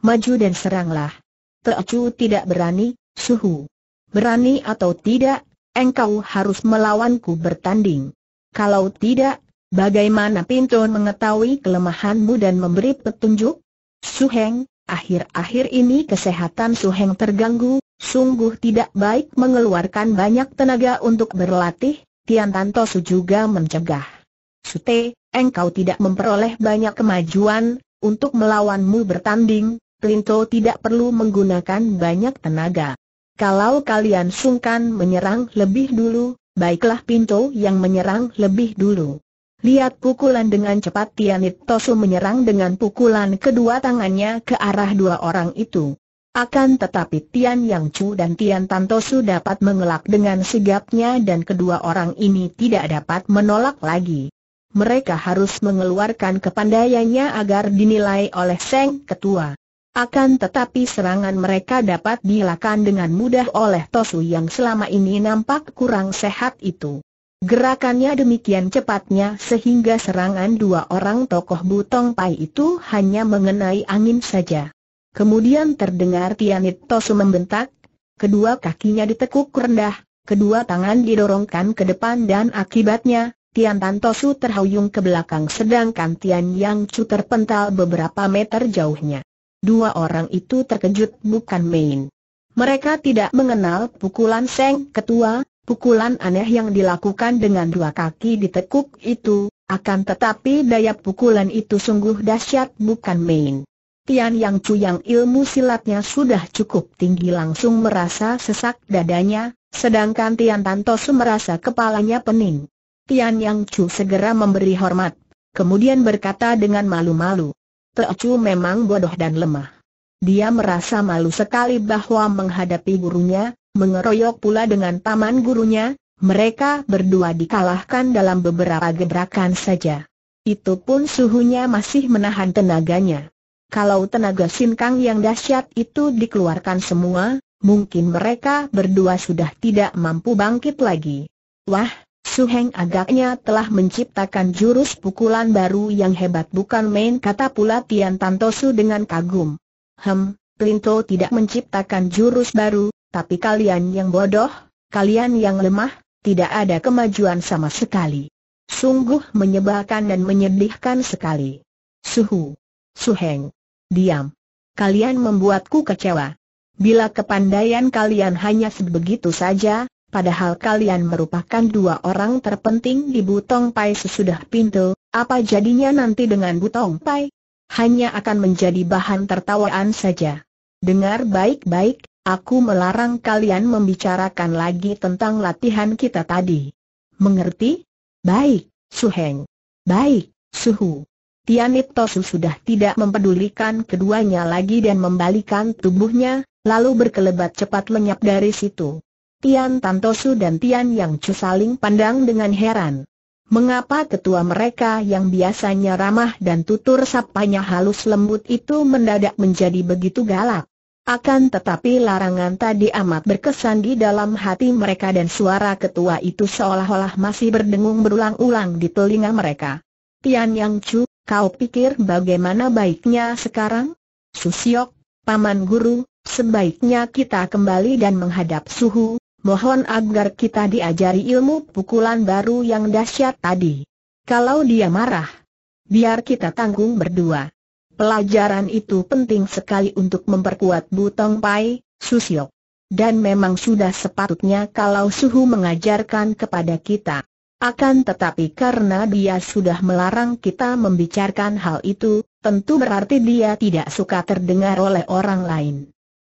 Maju dan seranglah. tercu tidak berani, suhu. Berani atau tidak, engkau harus melawanku bertanding. Kalau tidak, bagaimana Pinto mengetahui kelemahanmu dan memberi petunjuk? Suheng, Akhir-akhir ini kesehatan Su terganggu, sungguh tidak baik mengeluarkan banyak tenaga untuk berlatih, Tian Tantosu juga mencegah. Sute, engkau tidak memperoleh banyak kemajuan, untuk melawanmu bertanding, Plinto tidak perlu menggunakan banyak tenaga. Kalau kalian sungkan menyerang lebih dulu, baiklah Pinto yang menyerang lebih dulu. Lihat pukulan dengan cepat Tianit Tosu menyerang dengan pukulan kedua tangannya ke arah dua orang itu. Akan tetapi Tian Yang Chu dan Tian Tan Tosu dapat mengelak dengan sigapnya dan kedua orang ini tidak dapat menolak lagi. Mereka harus mengeluarkan kepandaiannya agar dinilai oleh Seng Ketua. Akan tetapi serangan mereka dapat dihilangkan dengan mudah oleh Tosu yang selama ini nampak kurang sehat itu. Gerakannya demikian cepatnya sehingga serangan dua orang tokoh Butong Pai itu hanya mengenai angin saja. Kemudian terdengar Tianit Tosu membentak, kedua kakinya ditekuk rendah, kedua tangan didorongkan ke depan dan akibatnya, Tian Tan Tosu terhuyung ke belakang sedangkan Tian Yang Chu terpental beberapa meter jauhnya. Dua orang itu terkejut bukan main. Mereka tidak mengenal pukulan Seng Ketua, Pukulan aneh yang dilakukan dengan dua kaki ditekuk itu, akan tetapi daya pukulan itu sungguh dahsyat bukan main. Tian Yang Chu yang ilmu silatnya sudah cukup tinggi langsung merasa sesak dadanya, sedangkan Tian Tanto merasa kepalanya pening. Tian Yang Chu segera memberi hormat, kemudian berkata dengan malu-malu, Teo Chu memang bodoh dan lemah. Dia merasa malu sekali bahwa menghadapi gurunya, mengeroyok pula dengan paman gurunya, mereka berdua dikalahkan dalam beberapa gebrakan saja. Itu pun suhunya masih menahan tenaganya. Kalau tenaga sinkang yang dahsyat itu dikeluarkan semua, mungkin mereka berdua sudah tidak mampu bangkit lagi. Wah, Suheng agaknya telah menciptakan jurus pukulan baru yang hebat bukan main kata pula Tian Tantosu dengan kagum. Hem, Plinto tidak menciptakan jurus baru, tapi kalian yang bodoh, kalian yang lemah, tidak ada kemajuan sama sekali. Sungguh menyebalkan dan menyedihkan sekali. Suhu. Suheng. Diam. Kalian membuatku kecewa. Bila kepandaian kalian hanya sebegitu saja, padahal kalian merupakan dua orang terpenting di Butong Pai sesudah pintu, apa jadinya nanti dengan Butong Pai? Hanya akan menjadi bahan tertawaan saja. Dengar baik-baik, Aku melarang kalian membicarakan lagi tentang latihan kita tadi. Mengerti? Baik, Suheng. Baik, Suhu. Tianit Tosu sudah tidak mempedulikan keduanya lagi dan membalikan tubuhnya, lalu berkelebat cepat lenyap dari situ. Tian Tantosu dan Tian Yang Chu saling pandang dengan heran. Mengapa ketua mereka yang biasanya ramah dan tutur sapanya halus lembut itu mendadak menjadi begitu galak? Akan tetapi larangan tadi amat berkesan di dalam hati mereka dan suara ketua itu seolah-olah masih berdengung berulang-ulang di telinga mereka. Tian Yang Chu, kau pikir bagaimana baiknya sekarang? Susiok, Paman Guru, sebaiknya kita kembali dan menghadap suhu, mohon agar kita diajari ilmu pukulan baru yang dahsyat tadi. Kalau dia marah, biar kita tanggung berdua. Pelajaran itu penting sekali untuk memperkuat Butong Pai, Susiok. Dan memang sudah sepatutnya kalau Suhu mengajarkan kepada kita. Akan tetapi karena dia sudah melarang kita membicarakan hal itu, tentu berarti dia tidak suka terdengar oleh orang lain.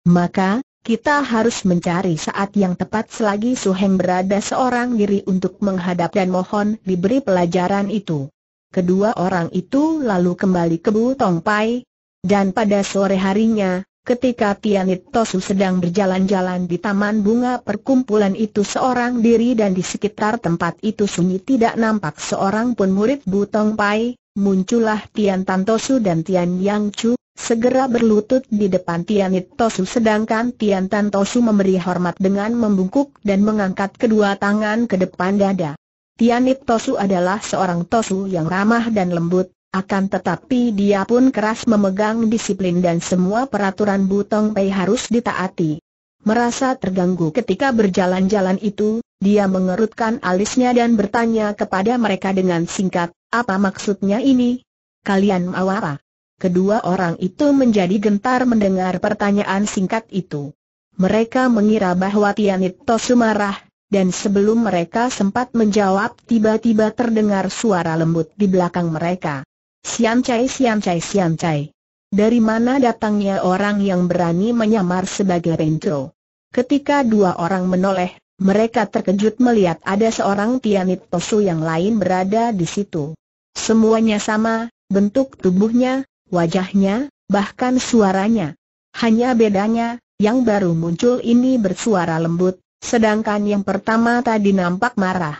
Maka, kita harus mencari saat yang tepat selagi Suheng berada seorang diri untuk menghadap dan mohon diberi pelajaran itu. Kedua orang itu lalu kembali ke Butong Pai. Dan pada sore harinya, ketika Tianit Tosu sedang berjalan-jalan di taman bunga perkumpulan itu seorang diri dan di sekitar tempat itu sunyi tidak nampak seorang pun murid Butong Pai, muncullah Tian Tan Tosu dan Tian Yang Chu, segera berlutut di depan Tianit Tosu sedangkan Tian Tan Tosu memberi hormat dengan membungkuk dan mengangkat kedua tangan ke depan dada. Tianit Tosu adalah seorang Tosu yang ramah dan lembut, akan tetapi dia pun keras memegang disiplin dan semua peraturan Butong Pei harus ditaati. Merasa terganggu ketika berjalan-jalan itu, dia mengerutkan alisnya dan bertanya kepada mereka dengan singkat, apa maksudnya ini? Kalian mau apa? Kedua orang itu menjadi gentar mendengar pertanyaan singkat itu. Mereka mengira bahwa Tianit Tosu marah, dan sebelum mereka sempat menjawab tiba-tiba terdengar suara lembut di belakang mereka. Sian Cai Sian Cai Sian Cai. Dari mana datangnya orang yang berani menyamar sebagai Bento? Ketika dua orang menoleh, mereka terkejut melihat ada seorang Tianit Tosu yang lain berada di situ. Semuanya sama, bentuk tubuhnya, wajahnya, bahkan suaranya. Hanya bedanya, yang baru muncul ini bersuara lembut, Sedangkan yang pertama tadi nampak marah.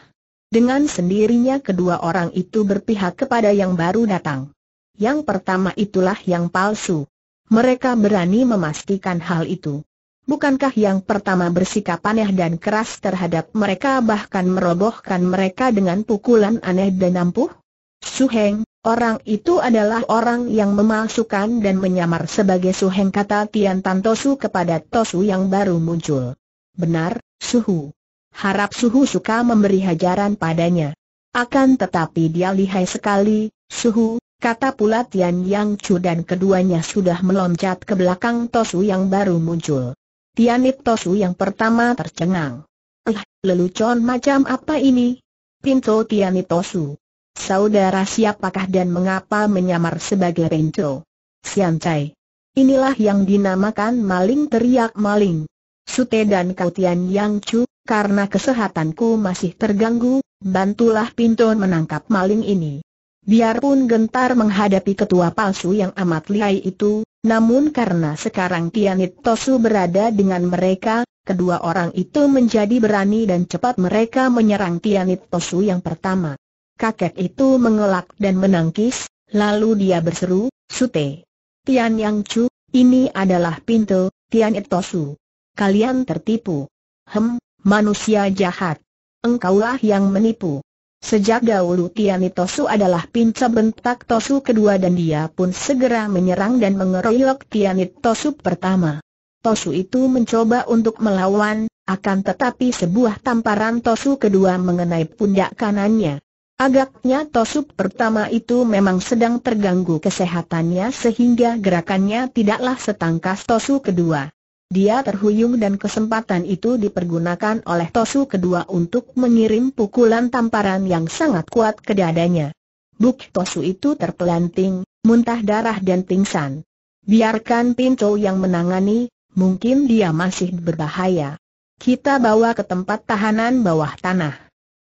Dengan sendirinya kedua orang itu berpihak kepada yang baru datang. Yang pertama itulah yang palsu. Mereka berani memastikan hal itu. Bukankah yang pertama bersikap aneh dan keras terhadap mereka bahkan merobohkan mereka dengan pukulan aneh dan ampuh? Suheng, orang itu adalah orang yang memalsukan dan menyamar sebagai Suheng kata Tian Tantosu kepada Tosu yang baru muncul. Benar, suhu. Harap suhu suka memberi hajaran padanya. Akan tetapi dia lihai sekali, suhu, kata pula Tian Yang Chu dan keduanya sudah meloncat ke belakang Tosu yang baru muncul. Tianit Tosu yang pertama tercengang. Eh, lelucon macam apa ini? Pinto Tianit Tosu. Saudara siapakah dan mengapa menyamar sebagai Pinto? Siancai. Inilah yang dinamakan maling teriak maling. Sute dan Kautian Yang Chu, karena kesehatanku masih terganggu, bantulah pintu menangkap maling ini. Biarpun gentar menghadapi ketua palsu yang amat lihai itu, namun karena sekarang Tianit Tosu berada dengan mereka, kedua orang itu menjadi berani dan cepat mereka menyerang Tianit Tosu yang pertama. Kakek itu mengelak dan menangkis, lalu dia berseru, Sute. Tian Yang Chu, ini adalah Pinto, Tianit Tosu kalian tertipu. Hem, manusia jahat. Engkaulah yang menipu. Sejak dahulu Tiani Tosu adalah pinca bentak Tosu kedua dan dia pun segera menyerang dan mengeroyok Tiani Tosu pertama. Tosu itu mencoba untuk melawan, akan tetapi sebuah tamparan Tosu kedua mengenai pundak kanannya. Agaknya Tosu pertama itu memang sedang terganggu kesehatannya sehingga gerakannya tidaklah setangkas Tosu kedua. Dia terhuyung dan kesempatan itu dipergunakan oleh Tosu kedua untuk mengirim pukulan tamparan yang sangat kuat ke dadanya. Buk Tosu itu terpelanting, muntah darah dan pingsan. Biarkan Pinto yang menangani, mungkin dia masih berbahaya. Kita bawa ke tempat tahanan bawah tanah.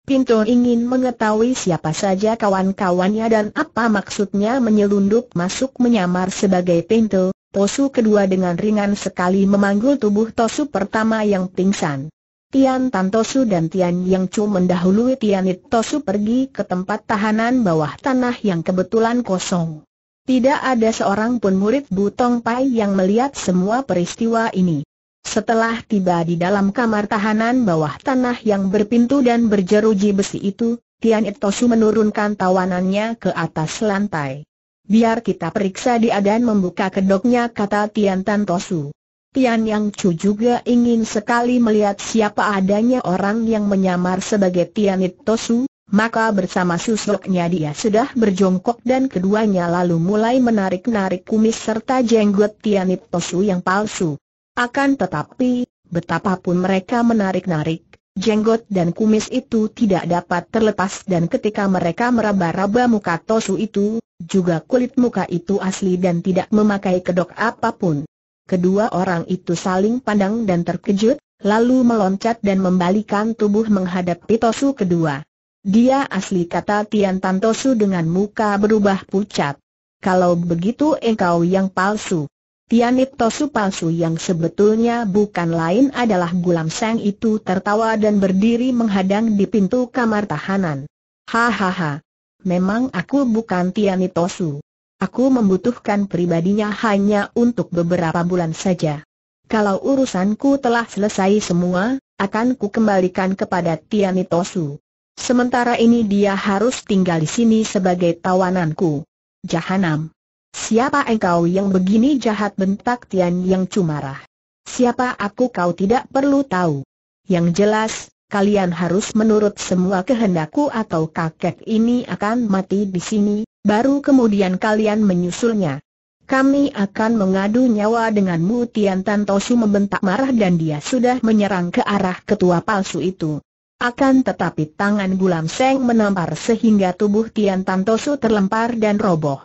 Pinto ingin mengetahui siapa saja kawan-kawannya dan apa maksudnya menyelundup masuk menyamar sebagai Pinto, Tosu kedua dengan ringan sekali memanggul tubuh Tosu pertama yang pingsan. Tian Tan Tosu dan Tian Yang Chu mendahului Tian It Tosu pergi ke tempat tahanan bawah tanah yang kebetulan kosong. Tidak ada seorang pun murid Butong Pai yang melihat semua peristiwa ini. Setelah tiba di dalam kamar tahanan bawah tanah yang berpintu dan berjeruji besi itu, Tian It Tosu menurunkan tawanannya ke atas lantai. Biar kita periksa dia dan membuka kedoknya kata Tian Tan Tosu. Tian Yang Chu juga ingin sekali melihat siapa adanya orang yang menyamar sebagai Tian It Tosu, maka bersama susuknya dia sudah berjongkok dan keduanya lalu mulai menarik-narik kumis serta jenggot Tian It Tosu yang palsu. Akan tetapi, betapapun mereka menarik-narik, Jenggot dan kumis itu tidak dapat terlepas dan ketika mereka meraba-raba muka Tosu itu, juga kulit muka itu asli dan tidak memakai kedok apapun. Kedua orang itu saling pandang dan terkejut, lalu meloncat dan membalikan tubuh menghadap Tosu kedua. Dia asli kata Tian Tan dengan muka berubah pucat. Kalau begitu engkau yang palsu. Tianit Tosu palsu yang sebetulnya bukan lain adalah Gulam Seng itu tertawa dan berdiri menghadang di pintu kamar tahanan. Hahaha. Memang aku bukan Tianit Tosu. Aku membutuhkan pribadinya hanya untuk beberapa bulan saja. Kalau urusanku telah selesai semua, akan ku kembalikan kepada Tianit Tosu. Sementara ini dia harus tinggal di sini sebagai tawananku. Jahanam. Siapa engkau yang begini jahat bentak Tian Yang Cumarah? Siapa aku kau tidak perlu tahu. Yang jelas, kalian harus menurut semua kehendakku atau kakek ini akan mati di sini, baru kemudian kalian menyusulnya. Kami akan mengadu nyawa denganmu Tian Tantosu membentak marah dan dia sudah menyerang ke arah ketua palsu itu. Akan tetapi tangan Gulam Seng menampar sehingga tubuh Tian Tantosu terlempar dan roboh.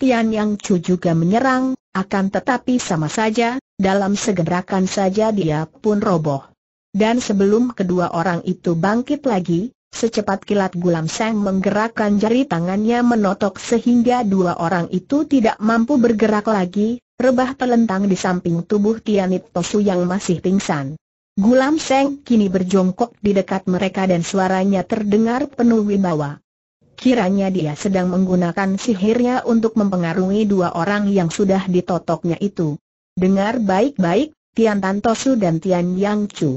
Tian Yang Chu juga menyerang, akan tetapi sama saja, dalam segerakan saja dia pun roboh. Dan sebelum kedua orang itu bangkit lagi, secepat kilat Gulam Seng menggerakkan jari tangannya menotok sehingga dua orang itu tidak mampu bergerak lagi, rebah telentang di samping tubuh Tianit Tosu yang masih pingsan. Gulam Seng kini berjongkok di dekat mereka dan suaranya terdengar penuh wibawa. Kiranya dia sedang menggunakan sihirnya untuk mempengaruhi dua orang yang sudah ditotoknya itu. Dengar baik-baik, Tian Tan Tosu dan Tian Yang Chu.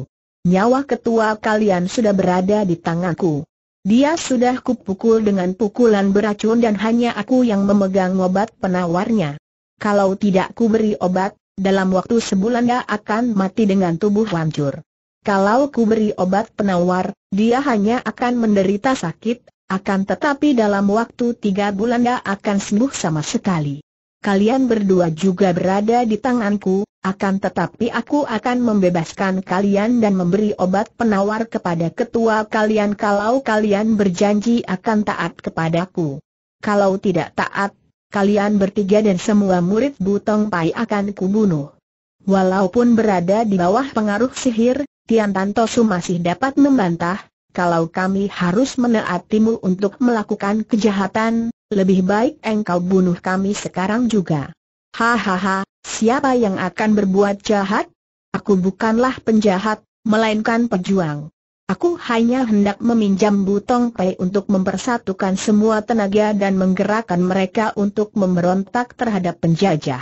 Nyawa ketua kalian sudah berada di tanganku. Dia sudah kupukul dengan pukulan beracun dan hanya aku yang memegang obat penawarnya. Kalau tidak ku beri obat, dalam waktu sebulan dia akan mati dengan tubuh hancur. Kalau ku beri obat penawar, dia hanya akan menderita sakit, akan tetapi dalam waktu tiga bulan dia akan sembuh sama sekali. Kalian berdua juga berada di tanganku, akan tetapi aku akan membebaskan kalian dan memberi obat penawar kepada ketua kalian kalau kalian berjanji akan taat kepadaku. Kalau tidak taat, kalian bertiga dan semua murid Butong Pai akan kubunuh. Walaupun berada di bawah pengaruh sihir, Tian Tantosu masih dapat membantah, kalau kami harus menaatimu untuk melakukan kejahatan, lebih baik engkau bunuh kami sekarang juga. Hahaha, siapa yang akan berbuat jahat? Aku bukanlah penjahat, melainkan pejuang. Aku hanya hendak meminjam Butong Pei untuk mempersatukan semua tenaga dan menggerakkan mereka untuk memberontak terhadap penjajah.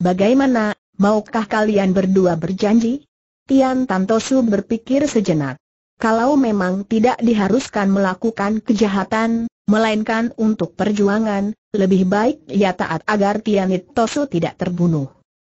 Bagaimana, maukah kalian berdua berjanji? Tian Tantosu berpikir sejenak kalau memang tidak diharuskan melakukan kejahatan, melainkan untuk perjuangan, lebih baik ia taat agar Tianit Tosu tidak terbunuh.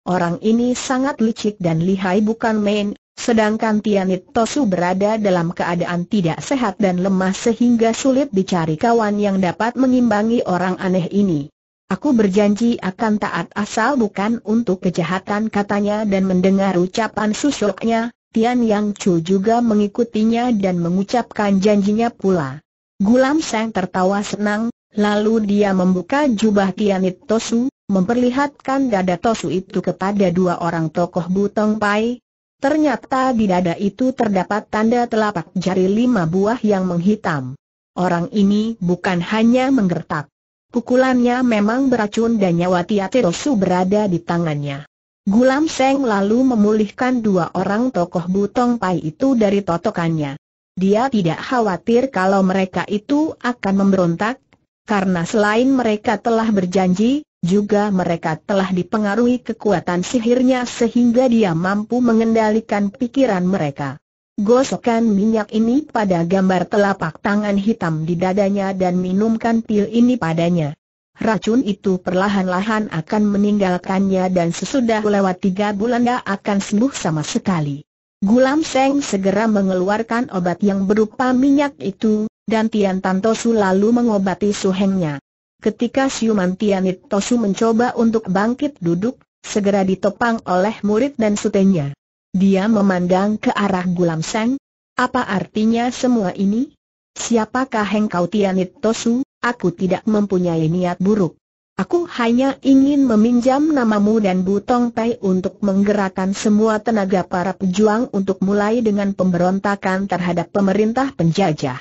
Orang ini sangat licik dan lihai bukan main, sedangkan Tianit Tosu berada dalam keadaan tidak sehat dan lemah sehingga sulit dicari kawan yang dapat mengimbangi orang aneh ini. Aku berjanji akan taat asal bukan untuk kejahatan katanya dan mendengar ucapan susuknya, Tian Yang Chu juga mengikutinya dan mengucapkan janjinya pula. Gulam Seng tertawa senang, lalu dia membuka jubah Tianit Tosu, memperlihatkan dada Tosu itu kepada dua orang tokoh Butong Pai. Ternyata di dada itu terdapat tanda telapak jari lima buah yang menghitam. Orang ini bukan hanya menggertak. Pukulannya memang beracun dan nyawa Tiatitosu berada di tangannya. Gulam Seng lalu memulihkan dua orang tokoh Butong Pai itu dari totokannya. Dia tidak khawatir kalau mereka itu akan memberontak, karena selain mereka telah berjanji, juga mereka telah dipengaruhi kekuatan sihirnya sehingga dia mampu mengendalikan pikiran mereka. Gosokkan minyak ini pada gambar telapak tangan hitam di dadanya dan minumkan pil ini padanya racun itu perlahan-lahan akan meninggalkannya dan sesudah lewat tiga bulan dia akan sembuh sama sekali. Gulam Seng segera mengeluarkan obat yang berupa minyak itu, dan Tian Tantosu lalu mengobati Hengnya. Ketika Siuman Tian Tosu mencoba untuk bangkit duduk, segera ditopang oleh murid dan sutenya. Dia memandang ke arah Gulam Seng. Apa artinya semua ini? Siapakah engkau Tian Tosu? Aku tidak mempunyai niat buruk. Aku hanya ingin meminjam namamu dan Butong Pai untuk menggerakkan semua tenaga para pejuang untuk mulai dengan pemberontakan terhadap pemerintah penjajah.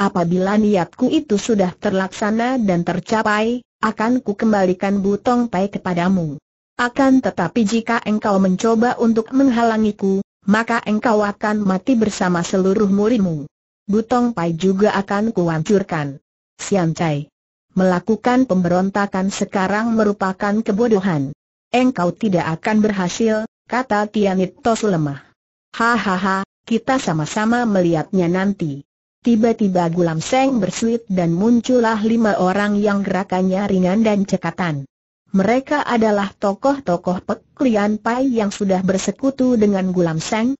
Apabila niatku itu sudah terlaksana dan tercapai, akan ku kembalikan Butong Pai kepadamu. Akan tetapi jika engkau mencoba untuk menghalangiku, maka engkau akan mati bersama seluruh murimu. Butong Pai juga akan kuhancurkan. Sian Cai. Melakukan pemberontakan sekarang merupakan kebodohan. Engkau tidak akan berhasil, kata Tos lemah. Hahaha, kita sama-sama melihatnya nanti. Tiba-tiba Gulam Seng bersuit dan muncullah lima orang yang gerakannya ringan dan cekatan. Mereka adalah tokoh-tokoh Pek Pai yang sudah bersekutu dengan Gulam Seng,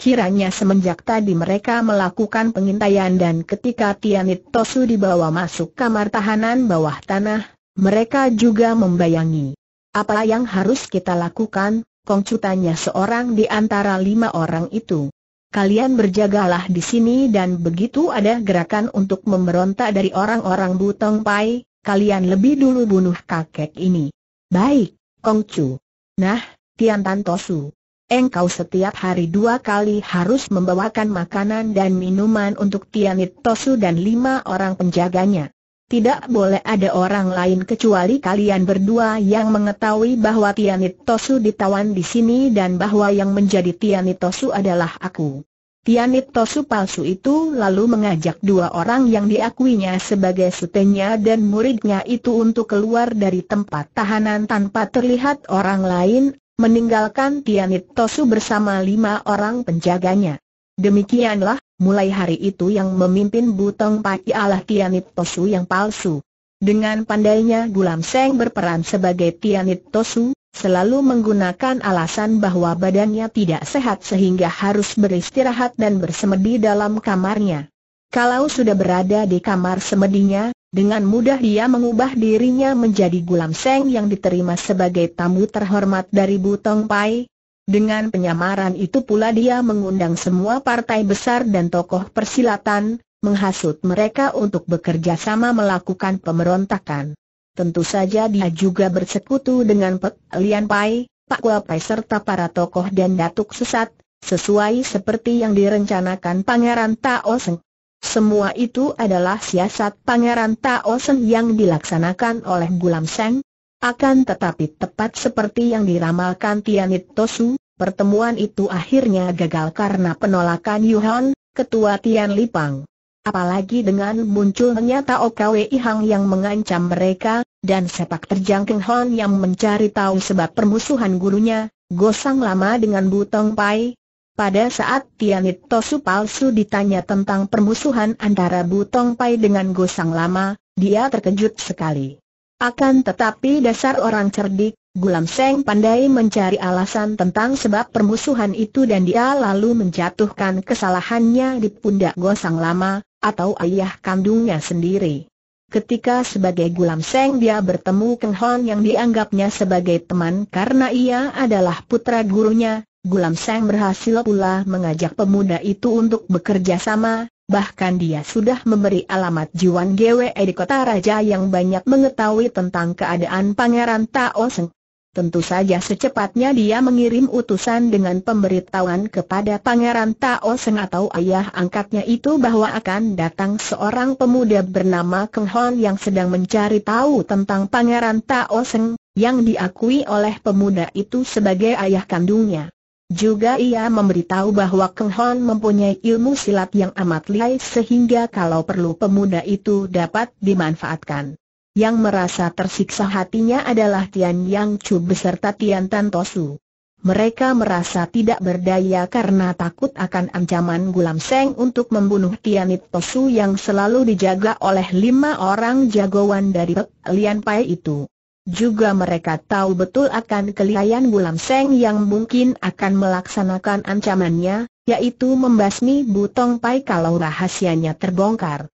Kiranya semenjak tadi mereka melakukan pengintaian dan ketika Tianit Tosu dibawa masuk kamar tahanan bawah tanah, mereka juga membayangi. Apa yang harus kita lakukan, Kongcu tanya seorang di antara lima orang itu. Kalian berjagalah di sini dan begitu ada gerakan untuk memberontak dari orang-orang Butong Pai, kalian lebih dulu bunuh kakek ini. Baik, Kongcu. Nah, Tian Tan Tosu engkau setiap hari dua kali harus membawakan makanan dan minuman untuk Tianit Tosu dan lima orang penjaganya. Tidak boleh ada orang lain kecuali kalian berdua yang mengetahui bahwa Tianit Tosu ditawan di sini dan bahwa yang menjadi Tianit Tosu adalah aku. Tianit Tosu palsu itu lalu mengajak dua orang yang diakuinya sebagai sutenya dan muridnya itu untuk keluar dari tempat tahanan tanpa terlihat orang lain meninggalkan Tianit Tosu bersama lima orang penjaganya. Demikianlah, mulai hari itu yang memimpin Butong Pai Allah Tianit Tosu yang palsu. Dengan pandainya Gulam Seng berperan sebagai Tianit Tosu, selalu menggunakan alasan bahwa badannya tidak sehat sehingga harus beristirahat dan bersemedi dalam kamarnya. Kalau sudah berada di kamar semedinya, dengan mudah dia mengubah dirinya menjadi gulam seng yang diterima sebagai tamu terhormat dari Butong Pai. Dengan penyamaran itu pula dia mengundang semua partai besar dan tokoh persilatan, menghasut mereka untuk bekerja sama melakukan pemberontakan. Tentu saja dia juga bersekutu dengan Pek Lian Pai, Pak Kua Pai serta para tokoh dan datuk sesat, sesuai seperti yang direncanakan Pangeran Tao Seng. Semua itu adalah siasat Pangeran Tao Sen yang dilaksanakan oleh Gulam Seng. Akan tetapi tepat seperti yang diramalkan Tianit Tosu, pertemuan itu akhirnya gagal karena penolakan Yuhan, ketua Tian Lipang. Apalagi dengan munculnya Tao Kwei Hang yang mengancam mereka, dan sepak terjang Keng Hon yang mencari tahu sebab permusuhan gurunya, Gosang lama dengan Butong Pai, pada saat Tianit Tosu palsu ditanya tentang permusuhan antara Butong Pai dengan Gosang Lama, dia terkejut sekali. Akan tetapi dasar orang cerdik, Gulam Seng pandai mencari alasan tentang sebab permusuhan itu dan dia lalu menjatuhkan kesalahannya di pundak Gosang Lama, atau ayah kandungnya sendiri. Ketika sebagai Gulam Seng dia bertemu Keng Hon yang dianggapnya sebagai teman karena ia adalah putra gurunya, Gulam Seng berhasil pula mengajak pemuda itu untuk bekerja sama, bahkan dia sudah memberi alamat Juan GWE e di kota raja yang banyak mengetahui tentang keadaan Pangeran Tao Seng. Tentu saja secepatnya dia mengirim utusan dengan pemberitahuan kepada Pangeran Tao Seng atau ayah angkatnya itu bahwa akan datang seorang pemuda bernama Keng Hon yang sedang mencari tahu tentang Pangeran Tao Seng, yang diakui oleh pemuda itu sebagai ayah kandungnya. Juga ia memberitahu bahwa Keng Hon mempunyai ilmu silat yang amat lihai sehingga kalau perlu pemuda itu dapat dimanfaatkan. Yang merasa tersiksa hatinya adalah Tian Yang Chu beserta Tian Tan Tosu. Mereka merasa tidak berdaya karena takut akan ancaman Gulam Seng untuk membunuh Tianit Tosu yang selalu dijaga oleh lima orang jagoan dari Pek Lian Pai itu. Juga mereka tahu betul akan kelihayan Gulam Seng yang mungkin akan melaksanakan ancamannya, yaitu membasmi Butong Pai kalau rahasianya terbongkar.